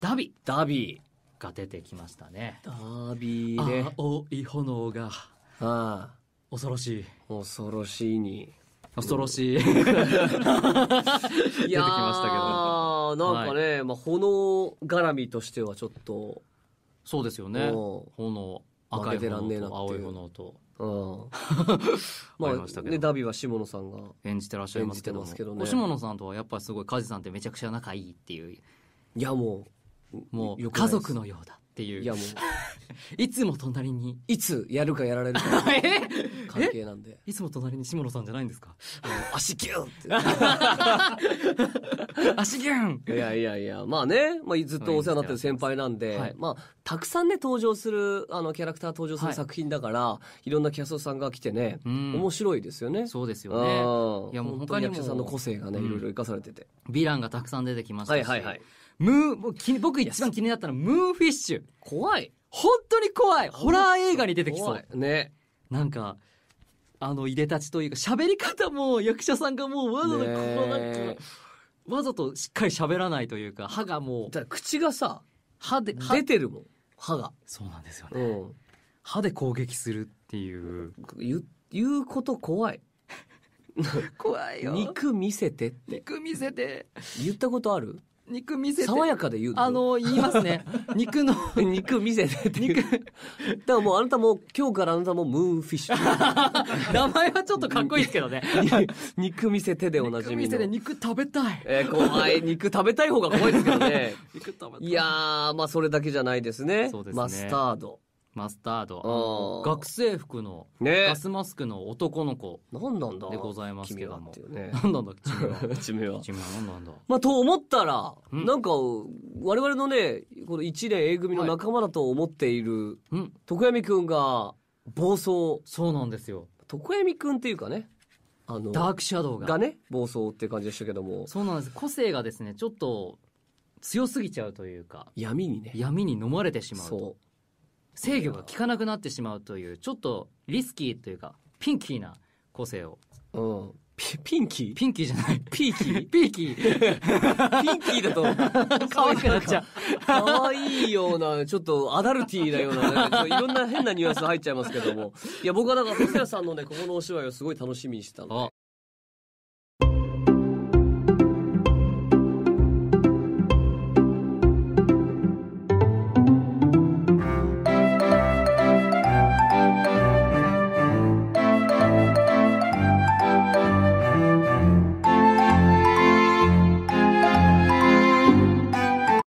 ダビダビが出てきましたねダビで青い炎がああ恐ろしい恐ろしいに恐ろしい出てきましたけどなんかね、はい、まあ、炎絡みとしてはちょっとそうですよね炎赤い炎と青い炎と。うん、まあ、ね、ダビは下野さんが演じてらっしゃいますけども、ね、下野さんとはやっぱりすごい梶さんってめちゃくちゃ仲いいっていういやもうもう家族のようだっていういやもう いつも隣にいつやるかやられるか 関係なんでいつも隣に下野さんじゃないんですか 足ギュンって足ギュンいやいやいやまあね、まあ、ずっとお世話になってる先輩なんで、はい、まあたくさんね登場するあのキャラクター登場する作品だから、はい、いろんなキャストさんが来てね、うん、面白いですよねそうですよねいやもう他に役者さんの個性がね、うん、いろいろ生かされててヴィランがたくさん出てきましたし、はいはいはいムー僕一番気になったのはムーフィッシュ怖い。本当に怖い。ホラー映画に出てきそう。ね。なんか、あの、いでたちというか、喋り方も役者さんがもうわざとこうなんか、わざとしっかり喋らないというか、歯がもう。だ口がさ、歯で、歯出てるもん。歯が。そうなんですよね。うん、歯で攻撃するっていう。言、言うこと怖い。怖いよ。肉見せてって。肉見せて。言ったことある肉見せて爽やかで言うあの言いますね 肉の肉見せてって肉だからもうあなたも今日からあなたもムーンフィッシュ 名前はちょっとかっこいいですけどね肉見せてでおなじみ肉肉食べたい、え怖い肉食べたい方が怖いですけどね いやまあそれだけじゃないですね、ね、マスタードマスタード学生服のガスマスクの男の子でございますけども、何なんだちめはちめ は何なんだまあと思ったら、うん、なんか我々のねこの1年 A 組の仲間だと思っている、は徳闇くんが暴走そうなんですよ徳闇くんっていうかねあのダークシャドウががね暴走って感じでしたけどもそうなんです個性がですねちょっと強すぎちゃうというか闇にね闇に飲まれてしまうと制御が効かなくなってしまうというちょっとリスキーというかピンキーな個性をうんピピンキーピンキーじゃないピーキーピーキー ピンキーだと可愛くなっちゃう可愛いようなちょっとアダルティーなような、ね、いろんな変なニュアンス入っちゃいますけどもいや僕はだから細谷さんのねここのお芝居をすごい楽しみにしてたので